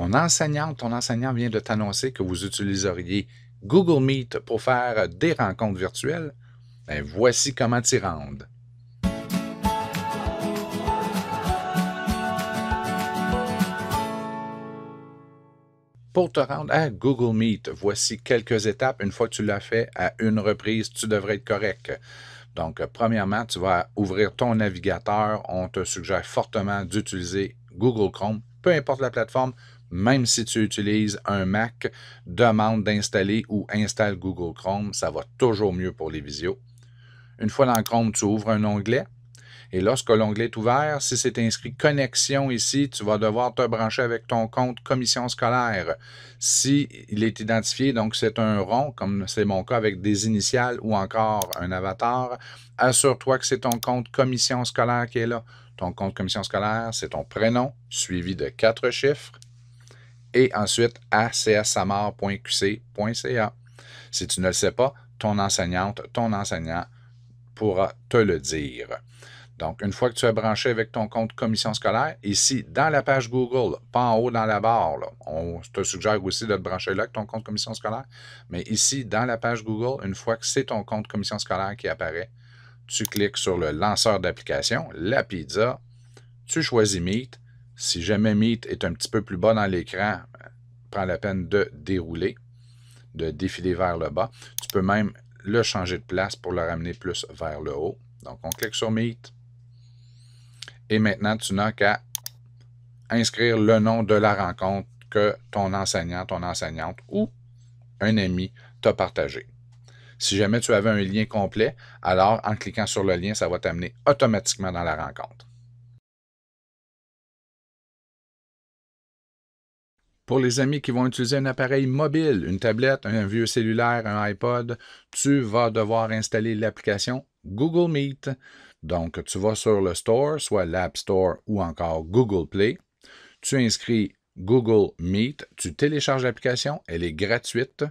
ton enseignant, ton enseignant vient de t'annoncer que vous utiliseriez Google Meet pour faire des rencontres virtuelles, ben, voici comment t'y rendre. Pour te rendre à Google Meet, voici quelques étapes. Une fois que tu l'as fait à une reprise, tu devrais être correct. Donc, premièrement, tu vas ouvrir ton navigateur. On te suggère fortement d'utiliser Google Chrome, peu importe la plateforme, même si tu utilises un Mac, demande d'installer ou installe Google Chrome, ça va toujours mieux pour les visios. Une fois dans Chrome, tu ouvres un onglet. Et lorsque l'onglet est ouvert, si c'est inscrit connexion ici, tu vas devoir te brancher avec ton compte commission scolaire. Si il est identifié, donc c'est un rond, comme c'est mon cas avec des initiales ou encore un avatar, assure-toi que c'est ton compte commission scolaire qui est là. Ton compte commission scolaire, c'est ton prénom suivi de quatre chiffres et ensuite à Si tu ne le sais pas, ton enseignante, ton enseignant pourra te le dire. Donc, une fois que tu as branché avec ton compte commission scolaire, ici, dans la page Google, pas en haut dans la barre, on te suggère aussi de te brancher là avec ton compte commission scolaire, mais ici, dans la page Google, une fois que c'est ton compte commission scolaire qui apparaît, tu cliques sur le lanceur d'application, la pizza, tu choisis Meet, si jamais Meet est un petit peu plus bas dans l'écran, prends la peine de dérouler, de défiler vers le bas. Tu peux même le changer de place pour le ramener plus vers le haut. Donc, on clique sur Meet. Et maintenant, tu n'as qu'à inscrire le nom de la rencontre que ton enseignant, ton enseignante ou un ami t'a partagé. Si jamais tu avais un lien complet, alors en cliquant sur le lien, ça va t'amener automatiquement dans la rencontre. Pour les amis qui vont utiliser un appareil mobile, une tablette, un vieux cellulaire, un iPod, tu vas devoir installer l'application Google Meet. Donc, tu vas sur le Store, soit l'App Store ou encore Google Play. Tu inscris Google Meet, tu télécharges l'application, elle est gratuite.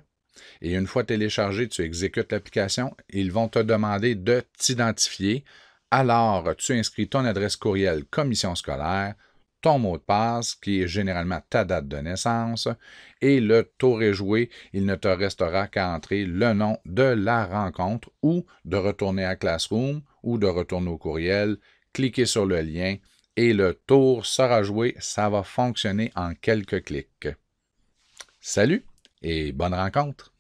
Et une fois téléchargée, tu exécutes l'application. Ils vont te demander de t'identifier. Alors, tu inscris ton adresse courriel commission scolaire ton mot de passe, qui est généralement ta date de naissance, et le tour est joué, il ne te restera qu'à entrer le nom de la rencontre ou de retourner à Classroom ou de retourner au courriel, Cliquez sur le lien et le tour sera joué, ça va fonctionner en quelques clics. Salut et bonne rencontre!